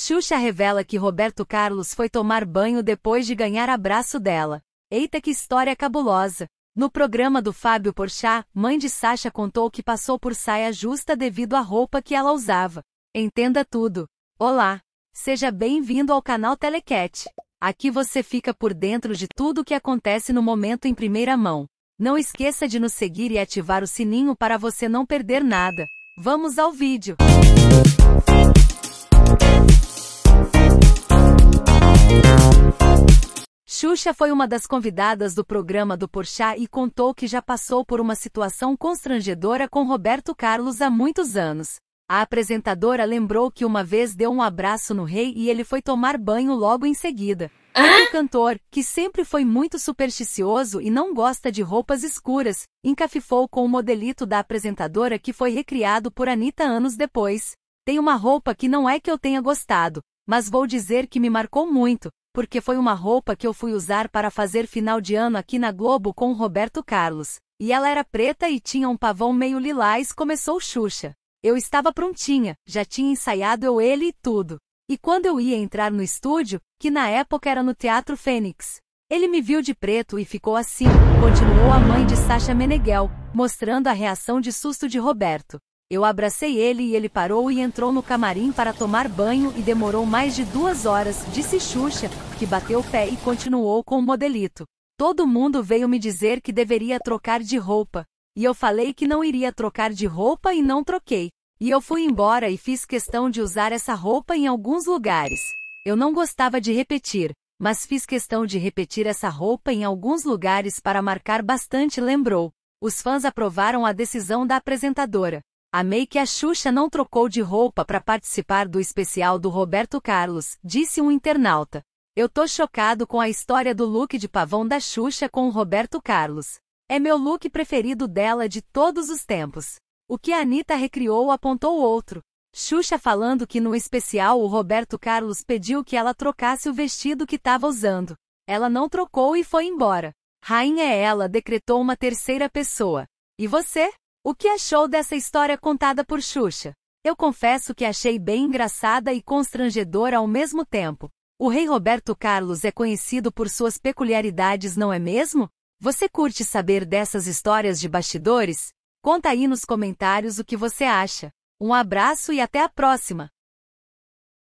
Xuxa revela que Roberto Carlos foi tomar banho depois de ganhar abraço dela. Eita que história cabulosa! No programa do Fábio Porchá, mãe de Sasha contou que passou por saia justa devido à roupa que ela usava. Entenda tudo. Olá! Seja bem-vindo ao canal Telequete! Aqui você fica por dentro de tudo o que acontece no momento em primeira mão. Não esqueça de nos seguir e ativar o sininho para você não perder nada. Vamos ao vídeo! Xuxa foi uma das convidadas do programa do Porchat e contou que já passou por uma situação constrangedora com Roberto Carlos há muitos anos. A apresentadora lembrou que uma vez deu um abraço no rei e ele foi tomar banho logo em seguida. O cantor, que sempre foi muito supersticioso e não gosta de roupas escuras, encafifou com o modelito da apresentadora que foi recriado por Anitta anos depois. Tem uma roupa que não é que eu tenha gostado, mas vou dizer que me marcou muito, porque foi uma roupa que eu fui usar para fazer final de ano aqui na Globo com Roberto Carlos. E ela era preta e tinha um pavão meio lilás, começou Xuxa. Eu estava prontinha, já tinha ensaiado eu ele e tudo. E quando eu ia entrar no estúdio, que na época era no Teatro Fênix, ele me viu de preto e ficou assim, continuou a mãe de Sasha Meneghel, mostrando a reação de susto de Roberto. Eu abracei ele e ele parou e entrou no camarim para tomar banho e demorou mais de duas horas, disse Xuxa, que bateu o pé e continuou com o modelito. Todo mundo veio me dizer que deveria trocar de roupa. E eu falei que não iria trocar de roupa e não troquei. E eu fui embora e fiz questão de usar essa roupa em alguns lugares. Eu não gostava de repetir, mas fiz questão de repetir essa roupa em alguns lugares para marcar bastante, lembrou. Os fãs aprovaram a decisão da apresentadora. Amei que a Xuxa não trocou de roupa para participar do especial do Roberto Carlos, disse um internauta. Eu tô chocado com a história do look de pavão da Xuxa com o Roberto Carlos. É meu look preferido dela de todos os tempos. O que a Anitta recriou apontou outro. Xuxa falando que no especial o Roberto Carlos pediu que ela trocasse o vestido que estava usando. Ela não trocou e foi embora. Rainha é ela decretou uma terceira pessoa. E você? O que achou dessa história contada por Xuxa? Eu confesso que achei bem engraçada e constrangedora ao mesmo tempo. O rei Roberto Carlos é conhecido por suas peculiaridades, não é mesmo? Você curte saber dessas histórias de bastidores? Conta aí nos comentários o que você acha. Um abraço e até a próxima!